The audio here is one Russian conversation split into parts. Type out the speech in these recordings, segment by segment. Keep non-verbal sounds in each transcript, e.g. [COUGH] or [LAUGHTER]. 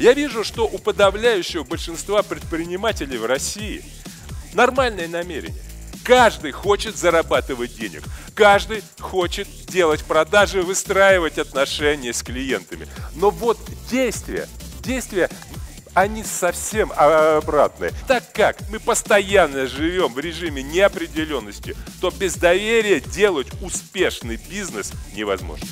Я вижу, что у подавляющего большинства предпринимателей в России нормальное намерение. Каждый хочет зарабатывать денег. Каждый хочет делать продажи, выстраивать отношения с клиентами. Но вот действия, действия они совсем обратные. Так как мы постоянно живем в режиме неопределенности, то без доверия делать успешный бизнес невозможно.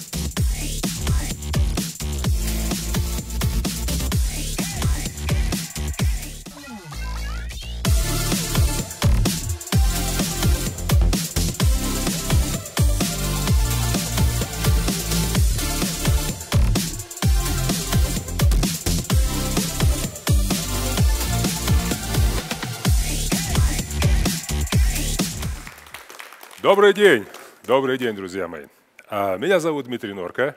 Добрый день! Добрый день, друзья мои. А, меня зовут Дмитрий Норка,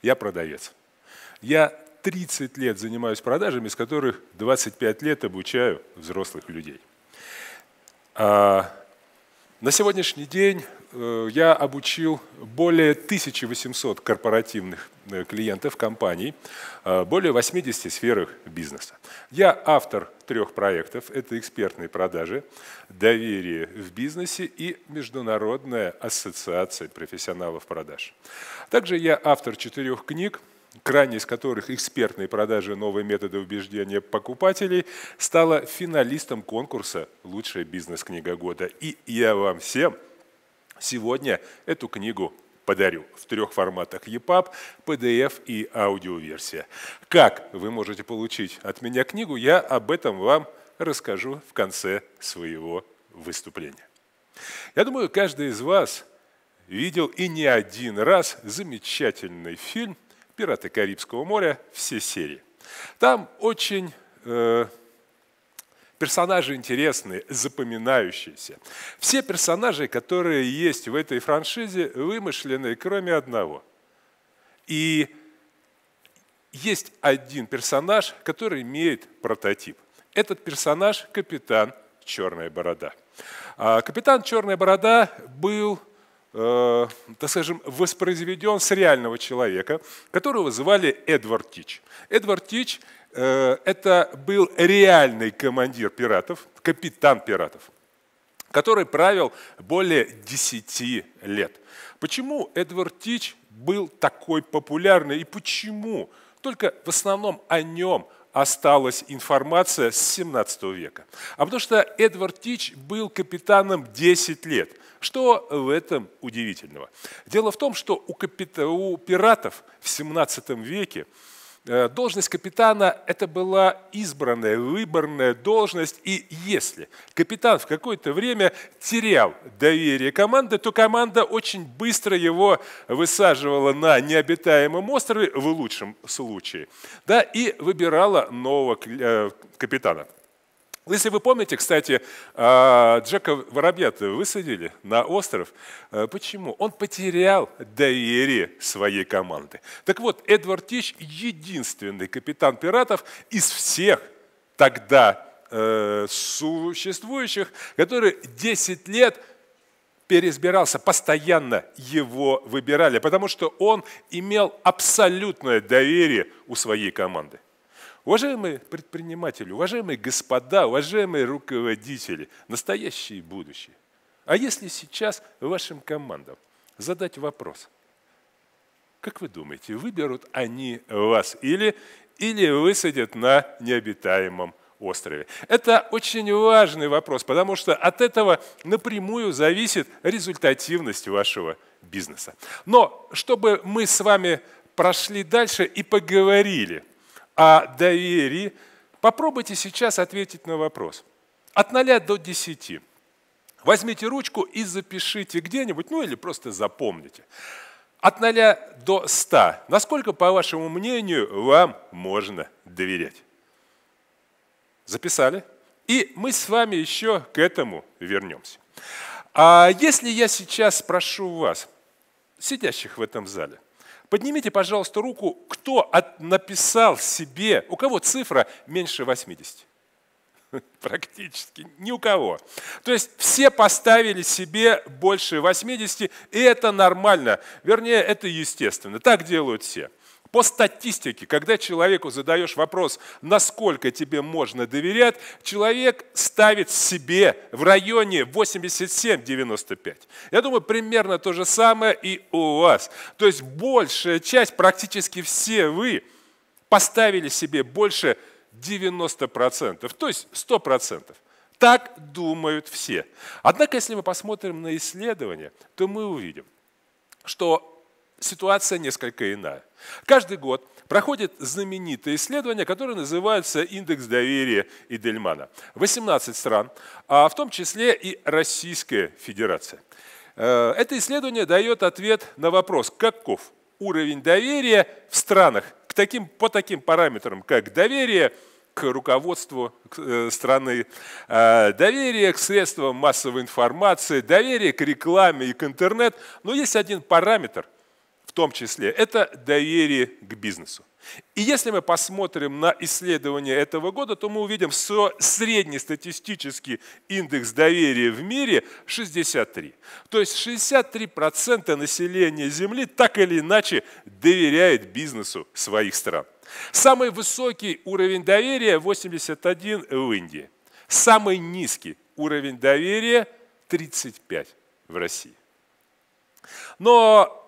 я продавец. Я 30 лет занимаюсь продажами, из которых 25 лет обучаю взрослых людей. А, на сегодняшний день э, я обучил более 1800 корпоративных Э, клиентов компаний э, более 80 сферах бизнеса. Я автор трех проектов. Это экспертные продажи, доверие в бизнесе и Международная ассоциация профессионалов продаж. Также я автор четырех книг, крайне из которых экспертные продажи новые методы убеждения покупателей, стала финалистом конкурса «Лучшая бизнес-книга года». И я вам всем сегодня эту книгу подарю в трех форматах EPUB, PDF и аудиоверсия. Как вы можете получить от меня книгу, я об этом вам расскажу в конце своего выступления. Я думаю, каждый из вас видел и не один раз замечательный фильм «Пираты Карибского моря. Все серии». Там очень э, Персонажи интересные, запоминающиеся. Все персонажи, которые есть в этой франшизе, вымышлены, кроме одного. И есть один персонаж, который имеет прототип. Этот персонаж – капитан Черная Борода. А, капитан Черная Борода был э, так скажем, воспроизведен с реального человека, которого звали Эдвард Тич. Эдвард Тич Э, это был реальный командир пиратов, капитан пиратов, который правил более 10 лет. Почему Эдвард Тич был такой популярный и почему только в основном о нем осталась информация с 17 века. А потому что Эдвард Тич был капитаном 10 лет. Что в этом удивительного? Дело в том, что у, капита... у пиратов в 17 веке Э, должность капитана – это была избранная, выборная должность, и если капитан в какое-то время терял доверие команды, то команда очень быстро его высаживала на необитаемом острове, в лучшем случае, да, и выбирала нового э, капитана. Если вы помните, кстати, а, Джека воробья высадили на остров. А, почему? Он потерял доверие своей команды. Так вот, Эдвард Тич – единственный капитан пиратов из всех тогда э, существующих, который 10 лет переизбирался, постоянно его выбирали, потому что он имел абсолютное доверие у своей команды. Уважаемые предприниматели, уважаемые господа, уважаемые руководители, настоящие и будущее. А если сейчас вашим командам задать вопрос, как вы думаете, выберут они вас или, или высадят на необитаемом острове? Это очень важный вопрос, потому что от этого напрямую зависит результативность вашего бизнеса. Но чтобы мы с вами прошли дальше и поговорили – о доверии, попробуйте сейчас ответить на вопрос. От 0 до 10. Возьмите ручку и запишите где-нибудь, ну или просто запомните. От 0 до 100. Насколько, по вашему мнению, вам можно доверять? Записали? И мы с вами еще к этому вернемся. А если я сейчас спрошу вас, сидящих в этом зале, Поднимите, пожалуйста, руку, кто от, написал себе, у кого цифра меньше 80? [LAUGHS] Практически ни у кого. То есть все поставили себе больше 80, и это нормально. Вернее, это естественно. Так делают все. По статистике, когда человеку задаешь вопрос, насколько тебе можно доверять, человек ставит себе в районе 87-95. Я думаю, примерно то же самое и у вас. То есть большая часть, практически все вы поставили себе больше 90%, то есть 100%. Так думают все. Однако, если мы посмотрим на исследования, то мы увидим, что ситуация несколько иная. Каждый год проходит знаменитое исследование, которое называется «Индекс доверия Идельмана». 18 стран, а в том числе и Российская Федерация. Э, это исследование дает ответ на вопрос, каков уровень доверия в странах к таким, по таким параметрам, как доверие к руководству э, страны, э, доверие к средствам массовой информации, доверие к рекламе и к интернету. Но есть один параметр, том числе, это доверие к бизнесу. И если мы посмотрим на исследование этого года, то мы увидим, что среднестатистический индекс доверия в мире 63. То есть 63% населения Земли так или иначе доверяет бизнесу своих стран. Самый высокий уровень доверия 81 в Индии. Самый низкий уровень доверия 35 в России. Но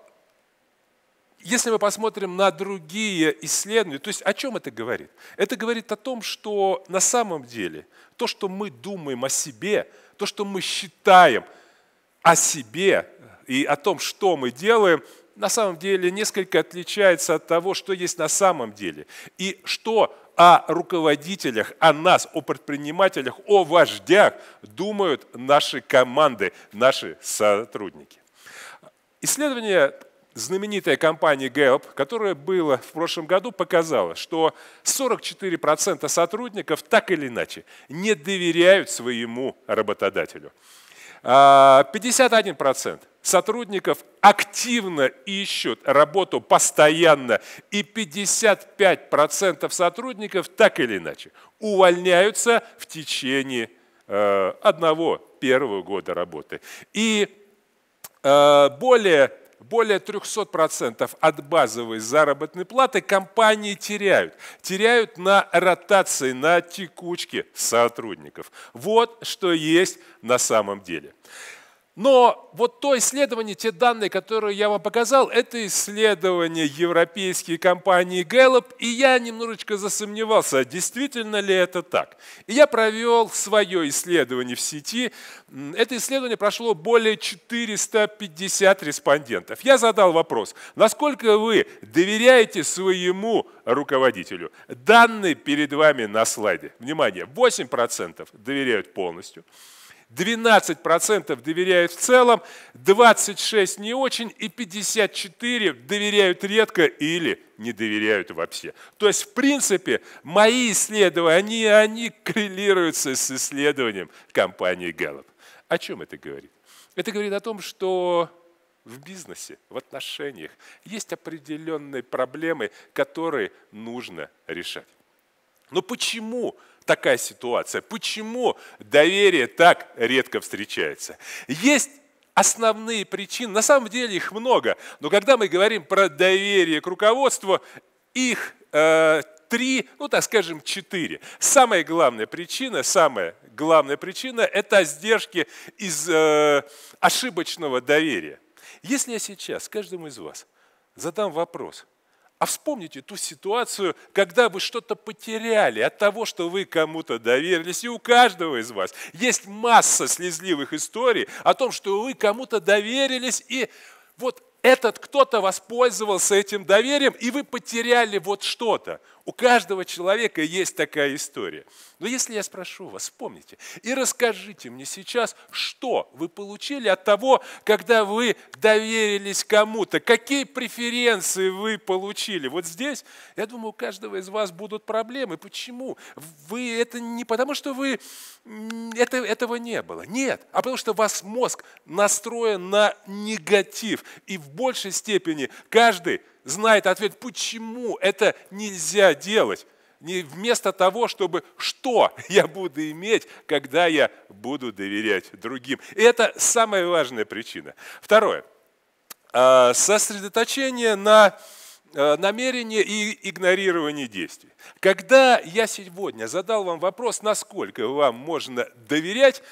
если мы посмотрим на другие исследования, то есть о чем это говорит? Это говорит о том, что на самом деле то, что мы думаем о себе, то, что мы считаем о себе и о том, что мы делаем, на самом деле несколько отличается от того, что есть на самом деле. И что о руководителях, о нас, о предпринимателях, о вождях думают наши команды, наши сотрудники. Исследование знаменитая компания Gallup, которая была в прошлом году, показала, что 44% сотрудников так или иначе не доверяют своему работодателю. 51% а, сотрудников активно ищут работу постоянно, и 55% сотрудников так или иначе увольняются в течение э, одного первого года работы. И э, более более 300% от базовой заработной платы компании теряют. Теряют на ротации, на текучке сотрудников. Вот что есть на самом деле. Но вот то исследование, те данные, которые я вам показал, это исследование европейские компании Gallup, и я немножечко засомневался, действительно ли это так. И я провел свое исследование в сети. Это исследование прошло более 450 респондентов. Я задал вопрос, насколько вы доверяете своему руководителю. Данные перед вами на слайде. Внимание, 8% доверяют полностью. 12% доверяют в целом, 26% не очень и 54% доверяют редко или не доверяют вообще. То есть, в принципе, мои исследования, они, они коррелируются с исследованием компании Gallup. О чем это говорит? Это говорит о том, что в бизнесе, в отношениях есть определенные проблемы, которые нужно решать. Но почему такая ситуация? Почему доверие так редко встречается? Есть основные причины, на самом деле их много, но когда мы говорим про доверие к руководству, их э, три, ну так скажем, четыре. Самая главная причина, самая главная причина – это сдержки из э, ошибочного доверия. Если я сейчас каждому из вас задам вопрос – а вспомните ту ситуацию, когда вы что-то потеряли от того, что вы кому-то доверились. И у каждого из вас есть масса слезливых историй о том, что вы кому-то доверились, и вот этот кто-то воспользовался этим доверием, и вы потеряли вот что-то. У каждого человека есть такая история. Но если я спрошу вас, вспомните и расскажите мне сейчас, что вы получили от того, когда вы доверились кому-то, какие преференции вы получили. Вот здесь, я думаю, у каждого из вас будут проблемы. Почему? Вы это не потому, что вы это, этого не было. Нет, а потому что вас мозг настроен на негатив. И в большей степени каждый знает ответ, почему это нельзя делать. Не вместо того, чтобы что [LAUGHS] я буду иметь, когда я буду доверять другим. И это самая важная причина. Второе. А, сосредоточение на а, намерение и игнорирование действий. Когда я сегодня задал вам вопрос, насколько вам можно доверять,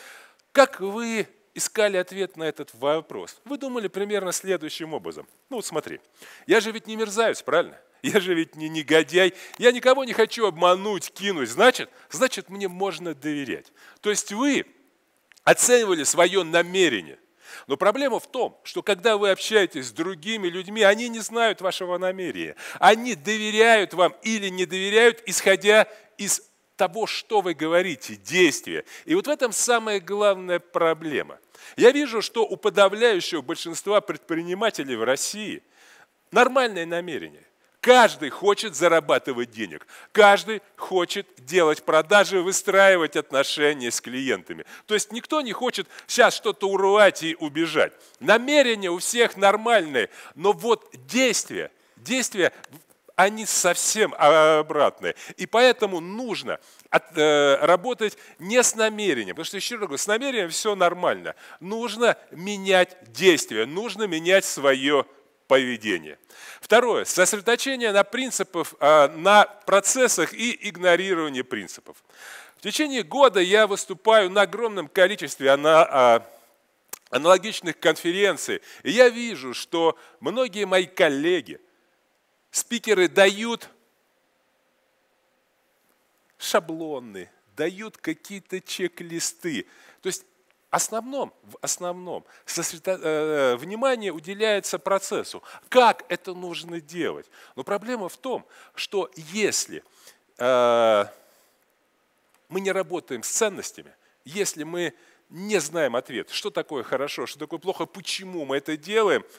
как вы искали ответ на этот вопрос, вы думали примерно следующим образом. Ну вот смотри, я же ведь не мерзаюсь, правильно? Я же ведь не негодяй, я никого не хочу обмануть, кинуть. Значит, значит мне можно доверять. То есть вы оценивали свое намерение. Но проблема в том, что когда вы общаетесь с другими людьми, они не знают вашего намерения. Они доверяют вам или не доверяют, исходя из того, что вы говорите, действия. И вот в этом самая главная проблема. Я вижу, что у подавляющего большинства предпринимателей в России нормальное намерение. Каждый хочет зарабатывать денег, каждый хочет делать продажи, выстраивать отношения с клиентами. То есть никто не хочет сейчас что-то урвать и убежать. Намерения у всех нормальные, но вот действия, действия они совсем а, обратные. И поэтому нужно от, э, работать не с намерением, потому что, еще раз говорю, с намерением все нормально. Нужно менять действия, нужно менять свое поведение. Второе. Сосредоточение на принципах, э, на процессах и игнорирование принципов. В течение года я выступаю на огромном количестве на, э, а, аналогичных конференций, и я вижу, что многие мои коллеги – спикеры дают шаблоны, дают какие-то чек-листы. То есть основном, в основном сосредо... Э, э, внимание уделяется процессу. Как это нужно делать? Но проблема в том, что если э, мы не работаем с ценностями, если мы не знаем ответ, что такое хорошо, что такое плохо, почему мы это делаем –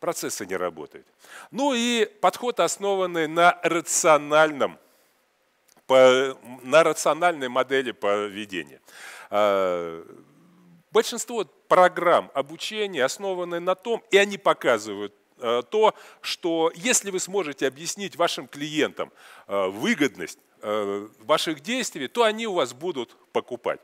Процессы не работают. Ну и подход, основанный на рациональном на рациональной модели поведения. А, большинство программ обучения основаны на том, и они показывают а, то, что если вы сможете объяснить вашим клиентам а, выгодность ваших действий, то они у вас будут покупать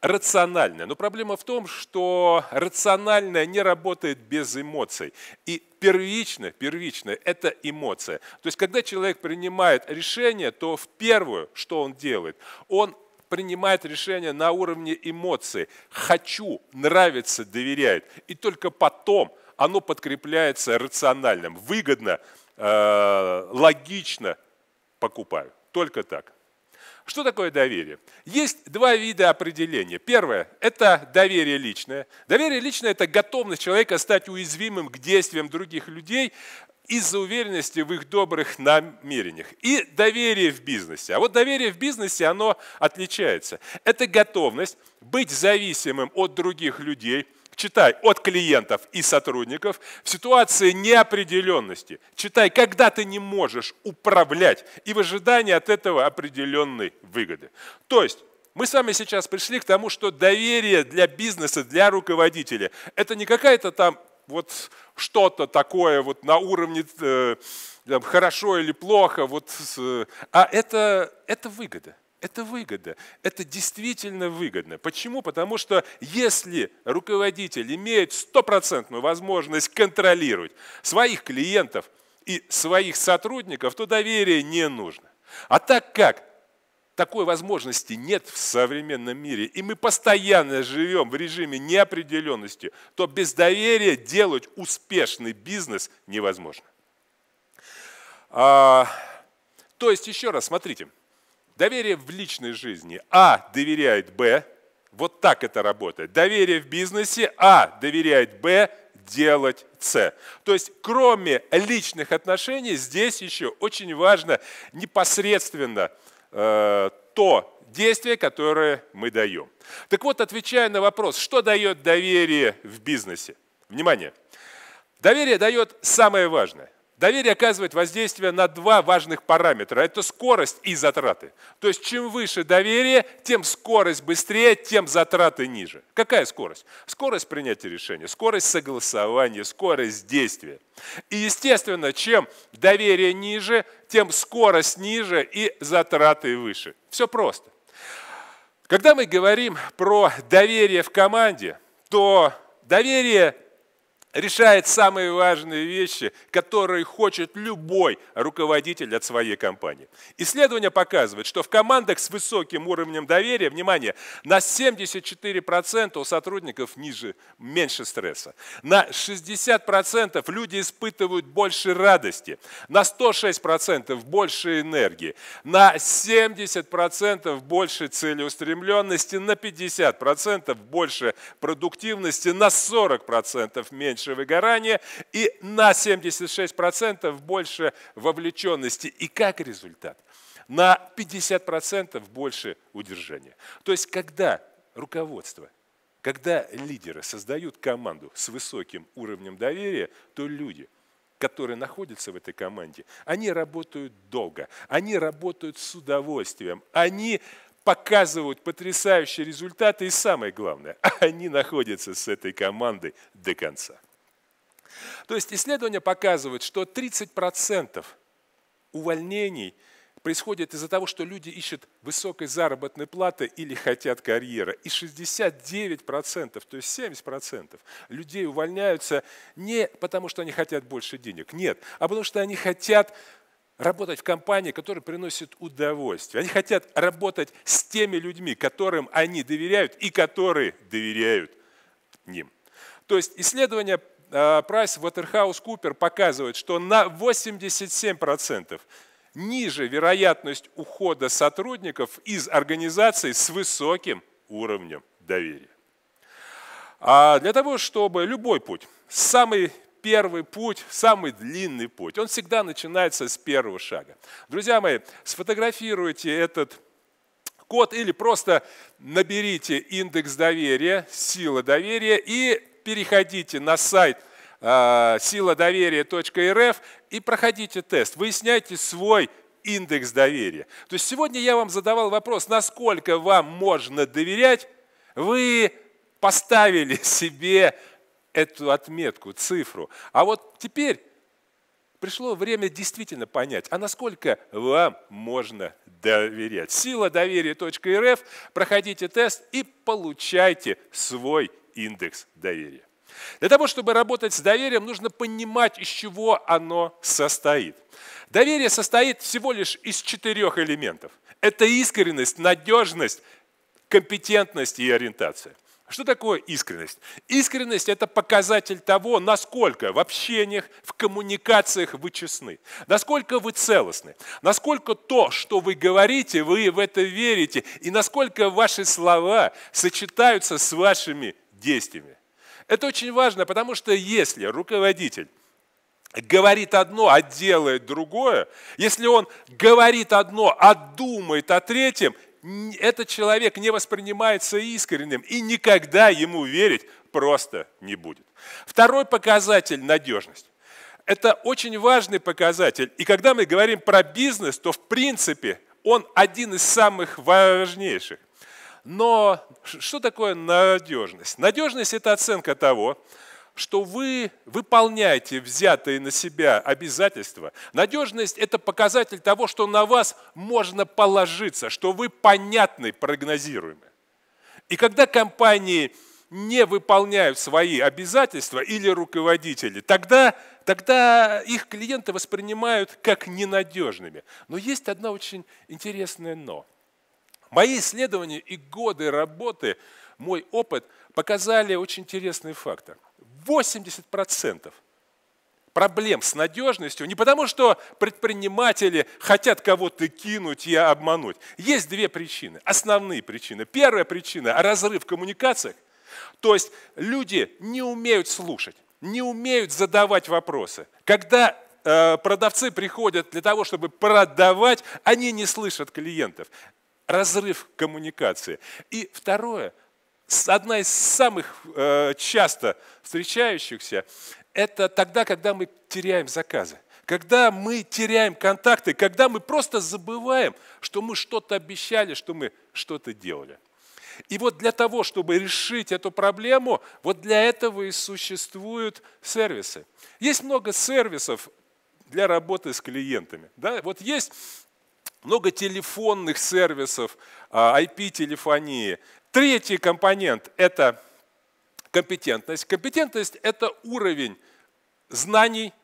рациональное. Но проблема в том, что рациональное не работает без эмоций. И первичное, первичное – это эмоция. То есть, когда человек принимает решение, то в первую, что он делает, он принимает решение на уровне эмоций. «Хочу», «нравится», «доверяет». И только потом оно подкрепляется рациональным. Выгодно, э, логично покупаю. Только так. Что такое доверие? Есть два вида определения. Первое – это доверие личное. Доверие личное – это готовность человека стать уязвимым к действиям других людей из-за уверенности в их добрых намерениях. И доверие в бизнесе. А вот доверие в бизнесе, оно отличается. Это готовность быть зависимым от других людей – Читай от клиентов и сотрудников в ситуации неопределенности. Читай, когда ты не можешь управлять и в ожидании от этого определенной выгоды. То есть мы с вами сейчас пришли к тому, что доверие для бизнеса, для руководителя – это не какая-то там вот что-то такое вот на уровне э, хорошо или плохо, вот, э, а это, это выгода – это выгода. Это действительно выгодно. Почему? Потому что если руководитель имеет стопроцентную возможность контролировать своих клиентов и своих сотрудников, то доверие не нужно. А так как такой возможности нет в современном мире, и мы постоянно живем в режиме неопределенности, то без доверия делать успешный бизнес невозможно. А, то есть, еще раз, смотрите – Доверие в личной жизни. А доверяет Б. Вот так это работает. Доверие в бизнесе. А доверяет Б делать С. То есть кроме личных отношений здесь еще очень важно непосредственно э, то действие, которое мы даем. Так вот, отвечая на вопрос, что дает доверие в бизнесе? Внимание! Доверие дает самое важное Доверие оказывает воздействие на два важных параметра. Это скорость и затраты. То есть чем выше доверие, тем скорость быстрее, тем затраты ниже. Какая скорость? Скорость принятия решения, скорость согласования, скорость действия. И естественно, чем доверие ниже, тем скорость ниже и затраты выше. Все просто. Когда мы говорим про доверие в команде, то доверие решает самые важные вещи, которые хочет любой руководитель от своей компании. Исследование показывает, что в командах с высоким уровнем доверия, внимание, на 74% у сотрудников ниже, меньше стресса, на 60% люди испытывают больше радости, на 106% больше энергии, на 70% больше целеустремленности, на 50% больше продуктивности, на 40% меньше меньше выгорания и на 76% больше вовлеченности. И как результат? На 50% больше удержания. То есть когда руководство когда лидеры создают команду с высоким уровнем доверия, то люди, которые находятся в этой команде, они работают долго, они работают с удовольствием, они показывают потрясающие результаты и самое главное, [LAUGHS] они находятся с этой командой до конца. То есть исследования показывают, что 30% увольнений происходит из-за того, что люди ищут высокой заработной платы или хотят карьеры. И 69%, то есть 70% людей увольняются не потому, что они хотят больше денег, нет, а потому что они хотят работать в компании, которая приносит удовольствие. Они хотят работать с теми людьми, которым они доверяют и которые доверяют ним. То есть исследования Э, прайс Ватерхаус, Купер показывает, что на 87% ниже вероятность ухода сотрудников из организации с высоким уровнем доверия. А для того, чтобы любой путь, самый первый путь, самый длинный путь, он всегда начинается с первого шага. Друзья мои, сфотографируйте этот код или просто наберите индекс доверия, сила доверия и переходите на сайт а, сила доверия.рф и проходите тест, выясняйте свой индекс доверия. То есть сегодня я вам задавал вопрос, насколько вам можно доверять, вы поставили [LAUGHS] себе эту отметку, цифру. А вот теперь пришло время действительно понять, а насколько вам можно доверять. Сила доверия.рф, проходите тест и получайте свой индекс доверия. Для того, чтобы работать с доверием, нужно понимать, из чего оно состоит. Доверие состоит всего лишь из четырех элементов. Это искренность, надежность, компетентность и ориентация. Что такое искренность? Искренность – это показатель того, насколько в общениях, в коммуникациях вы честны, насколько вы целостны, насколько то, что вы говорите, вы в это верите, и насколько ваши слова сочетаются с вашими действиями. Это очень важно, потому что если руководитель говорит одно, а делает другое, если он говорит одно, а думает о третьем, этот человек не воспринимается искренним, и никогда ему верить просто не будет. Второй показатель – надежность. Это очень важный показатель. И когда мы говорим про бизнес, то в принципе он один из самых важнейших. Но что такое надежность? Надежность – это оценка того, что вы выполняете взятые на себя обязательства. Надежность – это показатель того, что на вас можно положиться, что вы понятны, прогнозируемы. И когда компании не выполняют свои обязательства или руководители, тогда, тогда их клиенты воспринимают как ненадежными. Но есть одно очень интересное «но». Мои исследования и годы работы, мой опыт показали очень интересный фактор. 80% проблем с надежностью не потому, что предприниматели хотят кого-то кинуть и обмануть. Есть две причины, основные причины. Первая причина – разрыв в коммуникациях. То есть люди не умеют слушать, не умеют задавать вопросы. Когда э, продавцы приходят для того, чтобы продавать, они не слышат клиентов разрыв коммуникации. И второе, одна из самых э, часто встречающихся, это тогда, когда мы теряем заказы, когда мы теряем контакты, когда мы просто забываем, что мы что-то обещали, что мы что-то делали. И вот для того, чтобы решить эту проблему, вот для этого и существуют сервисы. Есть много сервисов для работы с клиентами. Да? Вот есть много телефонных сервисов, IP-телефонии. А, Третий компонент – это компетентность. Компетентность – это уровень знаний,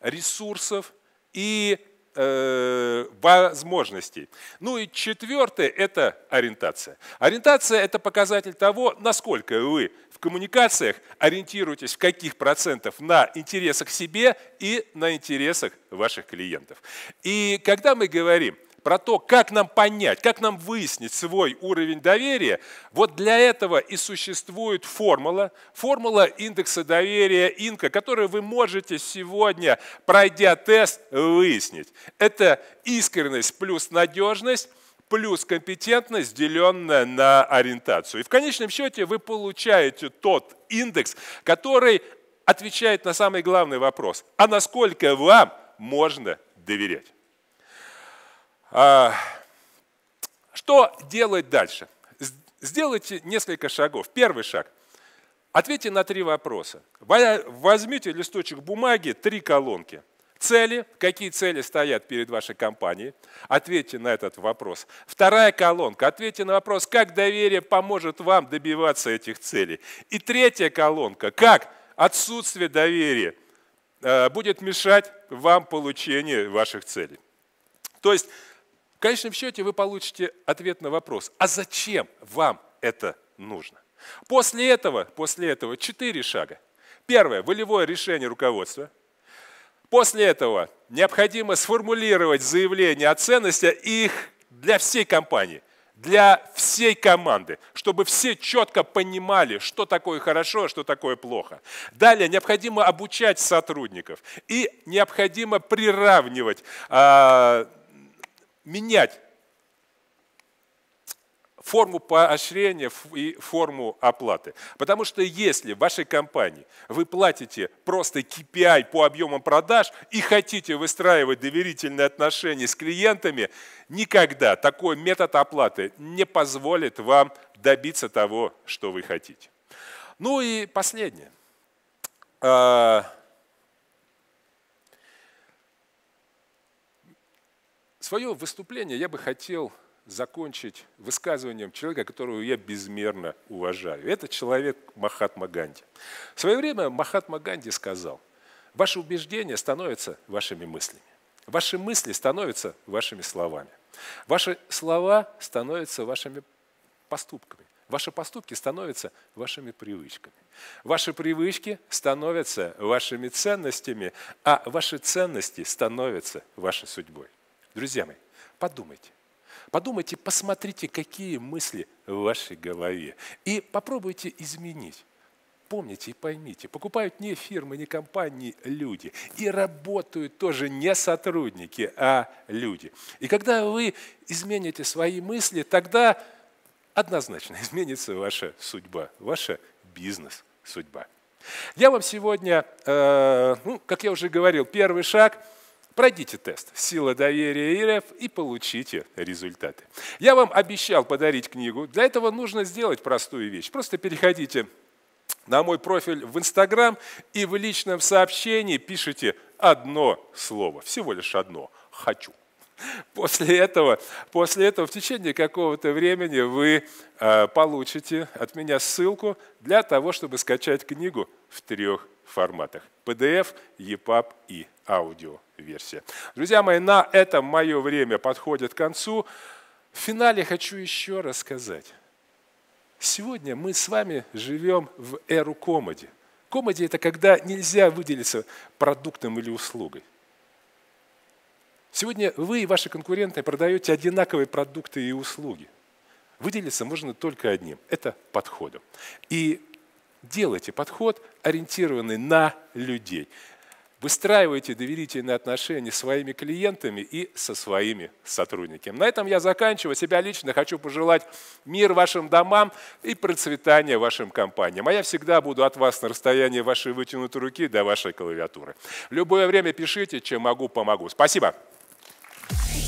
ресурсов и э, возможностей. Ну и четвертое – это ориентация. Ориентация – это показатель того, насколько вы в коммуникациях ориентируетесь в каких процентов на интересах себе и на интересах ваших клиентов. И когда мы говорим про то, как нам понять, как нам выяснить свой уровень доверия, вот для этого и существует формула, формула индекса доверия Инка, которую вы можете сегодня, пройдя тест, выяснить. Это искренность плюс надежность, плюс компетентность, деленная на ориентацию. И в конечном счете вы получаете тот индекс, который отвечает на самый главный вопрос, а насколько вам можно доверять. А, что делать дальше? Сделайте несколько шагов. Первый шаг. Ответьте на три вопроса. Возьмите листочек бумаги, три колонки. Цели, какие цели стоят перед вашей компанией, ответьте на этот вопрос. Вторая колонка, ответьте на вопрос, как доверие поможет вам добиваться этих целей. И третья колонка, как отсутствие доверия э, будет мешать вам получению ваших целей. То есть конечном счете вы получите ответ на вопрос, а зачем вам это нужно? После этого, после этого четыре шага. Первое – волевое решение руководства. После этого необходимо сформулировать заявление о ценности их для всей компании, для всей команды, чтобы все четко понимали, что такое хорошо, а что такое плохо. Далее необходимо обучать сотрудников и необходимо приравнивать а, менять форму поощрения и форму оплаты. Потому что если в вашей компании вы платите просто KPI по объемам продаж и хотите выстраивать доверительные отношения с клиентами, никогда такой метод оплаты не позволит вам добиться того, что вы хотите. Ну и последнее. А, Свое выступление я бы хотел закончить высказыванием человека, которого я безмерно уважаю. Это человек Махатма Ганди. В свое время Махатма Ганди сказал, ваши убеждения становятся вашими мыслями. Ваши мысли становятся вашими словами. Ваши слова становятся вашими поступками. Ваши поступки становятся вашими привычками. Ваши привычки становятся вашими ценностями, а ваши ценности становятся вашей судьбой. Друзья мои, подумайте. Подумайте, посмотрите, какие мысли в вашей голове. И попробуйте изменить. Помните и поймите, покупают не фирмы, не компании, люди. И работают тоже не сотрудники, а люди. И когда вы измените свои мысли, тогда однозначно [LAUGHS] изменится ваша судьба, ваша бизнес-судьба. Я вам сегодня, э, ну, как я уже говорил, первый шаг – Пройдите тест «Сила доверия ИРФ» и получите результаты. Я вам обещал подарить книгу. Для этого нужно сделать простую вещь. Просто переходите на мой профиль в Инстаграм и в личном сообщении пишите одно слово, всего лишь одно «хочу». После этого, после этого в течение какого-то времени вы э, получите от меня ссылку для того, чтобы скачать книгу в трех форматах – PDF, EPUB и аудиоверсия. Друзья мои, на этом мое время подходит к концу. В финале хочу еще рассказать. Сегодня мы с вами живем в эру комоди. Комоди – это когда нельзя выделиться продуктом или услугой. Сегодня вы и ваши конкуренты продаете одинаковые продукты и услуги. Выделиться можно только одним – это подходом. И делайте подход, ориентированный на людей. Выстраивайте доверительные отношения с своими клиентами и со своими сотрудниками. На этом я заканчиваю. Себя лично хочу пожелать мир вашим домам и процветания вашим компаниям. А я всегда буду от вас на расстоянии вашей вытянутой руки до вашей клавиатуры. В любое время пишите, чем могу, помогу. Спасибо. Спасибо.